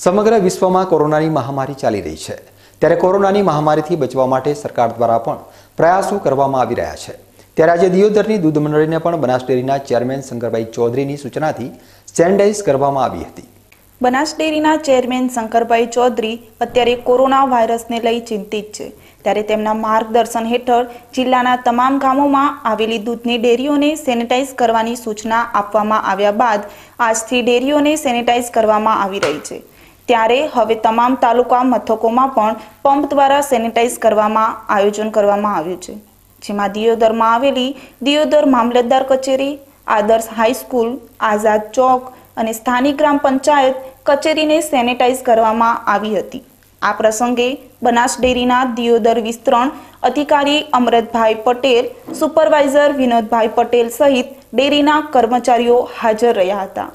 સમગ્ર વિશ્વમાં કોરોનાની મહામારી ચાલી રહી છે ત્યારે કોરોનાની મહામારીથી બચવા માટે સરકાર દ્વારા પણ પ્રયાસો કરવામાં આવી રહ્યા છે ત્યારે આજે દિયોદરની દૂધ મંડળીને પણ બનાસ ડેરીના ચેરમેન શંકરભાઈ ચૌધરીની સૂચનાથી સેનિટાઇઝ કરવામાં આવી હતી બનાસ ડેરીના ચેરમેન શંકરભાઈ ચૌધરી અત્યારે કોરોના વાયરસને લઈ ચિંતિત છે ત્યારે તેમના માર્ગદર્શન હેઠળ જિલ્લાના તમામ ગામોમાં આવેલી દૂધની ડેરીઓને સેનેટાઈઝ કરવાની સૂચના આપવામાં આવ્યા બાદ આજથી ડેરીઓને સેનેટાઈઝ કરવામાં આવી રહી છે ત્યારે હવે તમામ તાલુકા મથકોમાં પણ પંપ દ્વારા સેનિટાઈઝ કરવામાં આયોજન કરવામાં આવ્યું છે જેમાં દિયોદરમાં આવેલી દિયોદર મામલતદાર કચેરી આદર્શ હાઈસ્કૂલ આઝાદ ચોક અને સ્થાનિક ગ્રામ પંચાયત કચેરીને સેનેટાઈઝ કરવામાં આવી હતી આ પ્રસંગે બનાસ ડેરીના દિયોદર વિસ્તરણ અધિકારી અમરતભાઈ પટેલ સુપરવાઇઝર વિનોદભાઈ પટેલ સહિત ડેરીના કર્મચારીઓ હાજર રહ્યા હતા